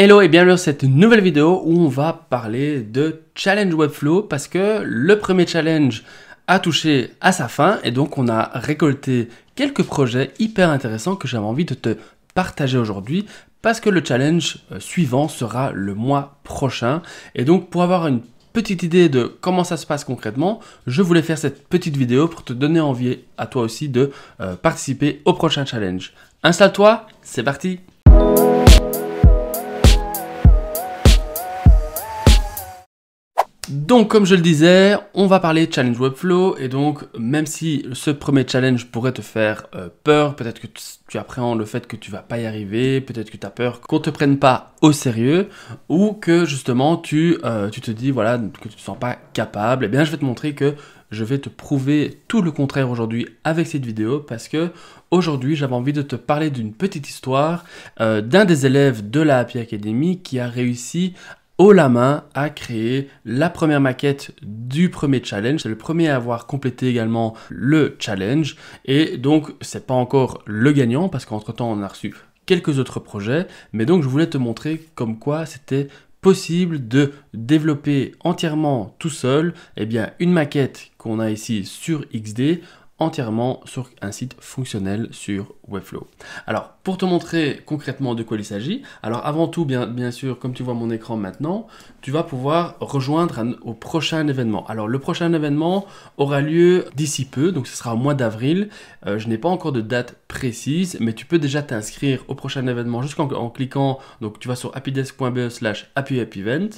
Hello et bienvenue dans cette nouvelle vidéo où on va parler de challenge Webflow parce que le premier challenge a touché à sa fin et donc on a récolté quelques projets hyper intéressants que j'avais envie de te partager aujourd'hui parce que le challenge euh, suivant sera le mois prochain et donc pour avoir une petite idée de comment ça se passe concrètement, je voulais faire cette petite vidéo pour te donner envie à toi aussi de euh, participer au prochain challenge. Installe-toi, c'est parti Donc, comme je le disais, on va parler challenge Webflow. Et donc, même si ce premier challenge pourrait te faire euh, peur, peut-être que tu appréhends le fait que tu vas pas y arriver, peut-être que tu as peur qu'on te prenne pas au sérieux, ou que justement euh, tu, te dis, voilà, que tu te sens pas capable, eh bien, je vais te montrer que je vais te prouver tout le contraire aujourd'hui avec cette vidéo parce que aujourd'hui j'avais envie de te parler d'une petite histoire euh, d'un des élèves de la Happy Academy qui a réussi la main a créé la première maquette du premier challenge. C'est le premier à avoir complété également le challenge. Et donc, c'est pas encore le gagnant parce qu'entre temps, on a reçu quelques autres projets. Mais donc, je voulais te montrer comme quoi c'était possible de développer entièrement tout seul et eh bien, une maquette qu'on a ici sur XD entièrement sur un site fonctionnel sur Webflow. Alors, pour te montrer concrètement de quoi il s'agit, alors avant tout, bien, bien sûr, comme tu vois mon écran maintenant, tu vas pouvoir rejoindre au prochain événement. Alors, le prochain événement aura lieu d'ici peu, donc ce sera au mois d'avril. Euh, je n'ai pas encore de date précise, mais tu peux déjà t'inscrire au prochain événement jusqu'en en, cliquant, donc tu vas sur happydesk.be slash happyevent event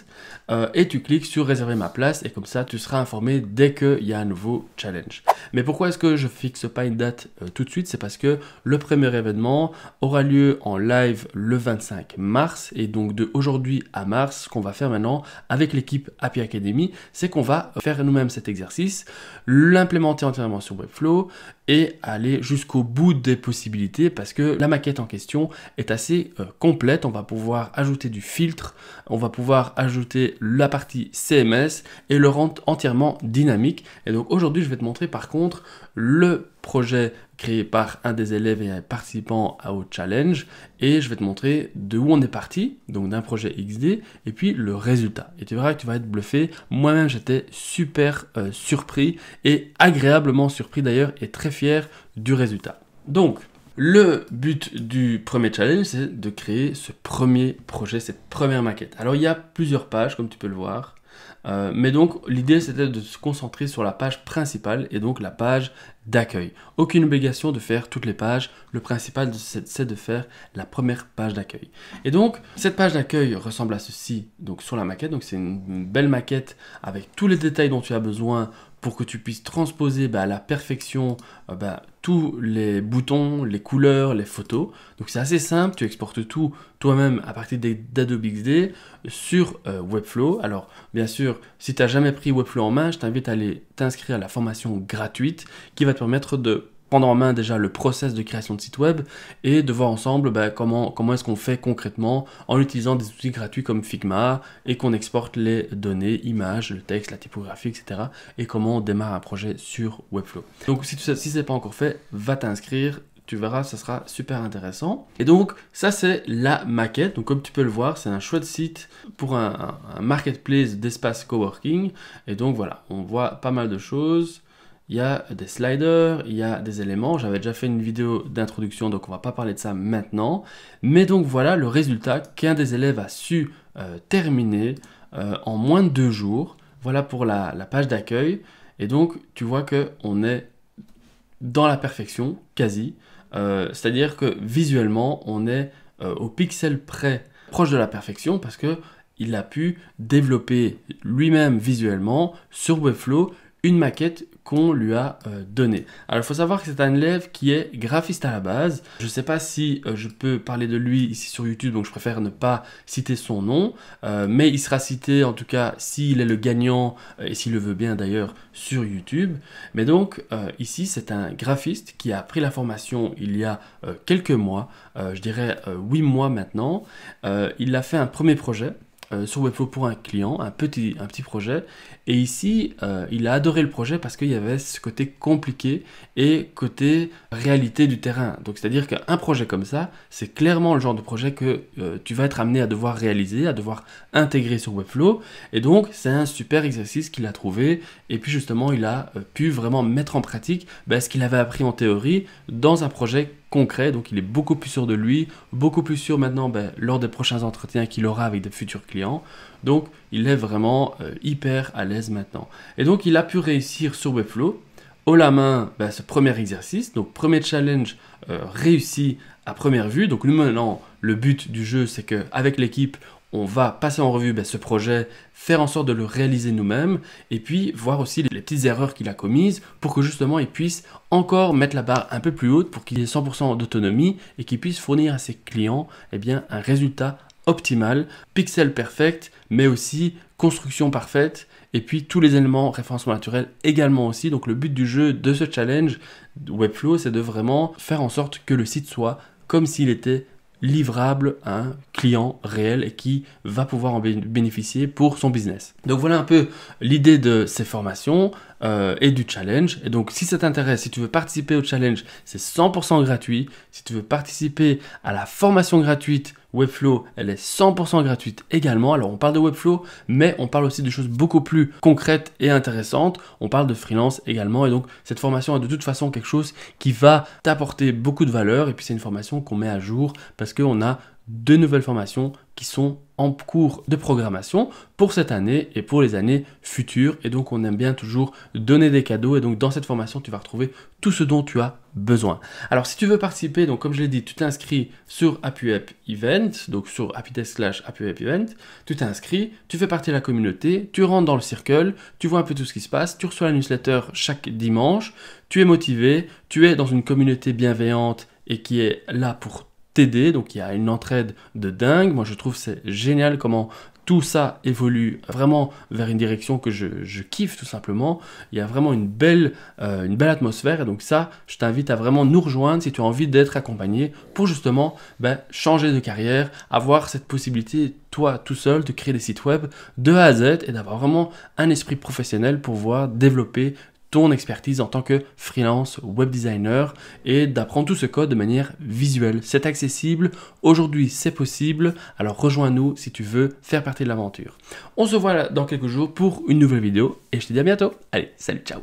euh, et tu cliques sur réserver ma place et comme ça, tu seras informé dès qu'il y a un nouveau challenge. Mais pourquoi est-ce que je fixe pas une date euh, tout de suite, c'est parce que le premier événement aura lieu en live le 25 mars. Et donc de aujourd'hui à mars, ce qu'on va faire maintenant avec l'équipe Happy Academy, c'est qu'on va faire nous-mêmes cet exercice, l'implémenter entièrement sur Webflow et aller jusqu'au bout des possibilités parce que la maquette en question est assez euh, complète. On va pouvoir ajouter du filtre, on va pouvoir ajouter la partie CMS et le rendre entièrement dynamique. Et donc aujourd'hui, je vais te montrer par contre le projet créé par un des élèves et un participant au challenge et je vais te montrer de où on est parti, donc d'un projet XD et puis le résultat. Et tu verras que tu vas être bluffé. Moi-même j'étais super euh, surpris et agréablement surpris d'ailleurs et très fier du résultat. Donc le but du premier challenge, c'est de créer ce premier projet, cette première maquette. Alors il y a plusieurs pages, comme tu peux le voir. Euh, mais donc l'idée c'était de se concentrer sur la page principale et donc la page d'accueil. Aucune obligation de faire toutes les pages, le principal c'est de faire la première page d'accueil. Et donc cette page d'accueil ressemble à ceci donc sur la maquette, donc c'est une, belle maquette avec tous les détails dont tu as besoin pour que tu puisses transposer bah, à la perfection euh, bah, tous les boutons, les couleurs, les photos. Donc c'est assez simple, tu exportes tout toi-même à partir d'Adobe XD sur euh, Webflow. Alors bien sûr, si tu n'as jamais pris Webflow en main, je t'invite à aller t'inscrire à la formation gratuite qui va te permettre de prendre en main déjà le process de création de site web et de voir ensemble bah, comment, comment est-ce qu'on fait concrètement en utilisant des outils gratuits comme Figma et qu'on exporte les données, images, le texte, la typographie, etc. et comment on démarre un projet sur Webflow. Donc si, si ce n'est pas encore fait, va t'inscrire, tu verras, ça sera super intéressant. Et donc, ça, c'est la maquette. Donc, comme tu peux le voir, c'est un chouette site pour un, un marketplace d'espace coworking. Et donc, voilà, on voit pas mal de choses il y a des sliders, il y a des éléments. J'avais déjà fait une vidéo d'introduction, donc on va pas parler de ça maintenant. Mais donc voilà le résultat qu'un des élèves a su euh, terminer euh, en moins de deux jours. Voilà pour la, page d'accueil. Et donc tu vois que on est dans la perfection, quasi. Euh, c'est-à-dire que visuellement, on est au pixel près, proche de la perfection, parce que il a pu développer lui-même visuellement sur Webflow une maquette qu'on lui a donné euh, donnée. Alors il faut savoir que c'est un élève qui est graphiste à la base. Je ne sais pas si euh, je peux parler de lui ici sur YouTube, donc je préfère ne pas citer son nom, euh, mais il sera cité en tout cas s'il est le gagnant et s'il le veut bien d'ailleurs sur YouTube. Mais donc ici c'est un graphiste qui a pris la formation il y a quelques mois, je dirais huit mois maintenant. il a fait un premier projet euh, sur Webflow pour un client, un petit, un petit projet. Et ici, euh, il a adoré le projet parce qu'il y avait ce côté compliqué et côté réalité du terrain. Donc c'est-à-dire qu'un projet comme ça, c'est clairement le genre de projet que euh, tu vas être amené à devoir réaliser, à devoir intégrer sur Webflow. Et donc c'est un super exercice qu'il a trouvé. Et puis justement, il a pu vraiment mettre en pratique bah, ce qu'il avait appris en théorie dans un projet concret, donc il est beaucoup plus sûr de lui, beaucoup plus sûr maintenant ben, lors des prochains entretiens qu'il aura avec des futurs clients. Donc il est vraiment euh, hyper à l'aise maintenant. Et donc il a pu réussir sur Webflow, au la main, ben, ce premier exercice, donc premier challenge euh, réussi à première vue. Donc maintenant, le but du jeu, c'est qu'avec l'équipe, on va passer en revue ben, ce projet, faire en sorte de le réaliser nous-mêmes, et puis voir aussi les petites erreurs qu'il a commises pour que justement il puisse encore mettre la barre un peu plus haute pour qu'il ait 100% d'autonomie et qu'il puisse fournir à ses clients eh bien, un résultat optimal, pixel perfect, mais aussi construction parfaite, et puis tous les éléments référencement naturel également aussi. Donc le but du jeu, de ce challenge Webflow, c'est de vraiment faire en sorte que le site soit comme s'il était livrable à un client réel et qui va pouvoir en bénéficier pour son business. Donc voilà un peu l'idée de ces formations euh, et du challenge. Et donc si ça t'intéresse, si tu veux participer au challenge, c'est 100% gratuit. Si tu veux participer à la formation gratuite, Webflow, elle est 100% gratuite également. Alors on parle de Webflow, mais on parle aussi de choses beaucoup plus concrètes et intéressantes. On parle de freelance également. Et donc cette formation est de toute façon quelque chose qui va t'apporter beaucoup de valeur. Et puis c'est une formation qu'on met à jour parce qu'on a deux nouvelles formations qui sont en cours de programmation pour cette année et pour les années futures. Et donc on aime bien toujours donner des cadeaux. Et donc dans cette formation, tu vas retrouver tout ce dont tu as besoin. Alors si tu veux participer, donc comme je l'ai dit, tu t'inscris sur app Event, donc sur AppyDesk slash Event, tu t'inscris, tu fais partie de la communauté, tu rentres dans le circle, tu vois un peu tout ce qui se passe, tu reçois la newsletter chaque dimanche, tu es motivé, tu es dans une communauté bienveillante et qui est là pour t'aider. Donc il y a une entraide de dingue. Moi je trouve c'est génial comment tout ça évolue vraiment vers une direction que je, kiffe tout simplement. Il y a vraiment une belle, euh, une belle atmosphère et donc ça, je t'invite à vraiment nous rejoindre si tu as envie d'être accompagné pour justement ben, changer de carrière, avoir cette possibilité toi tout seul de créer des sites web de A à Z et d'avoir vraiment un esprit professionnel pour voir développer ton expertise en tant que freelance web designer et d'apprendre tout ce code de manière visuelle. C'est accessible, aujourd'hui c'est possible, alors rejoins-nous si tu veux faire partie de l'aventure. On se voit dans quelques jours pour une nouvelle vidéo et je te dis à bientôt. Allez, salut, ciao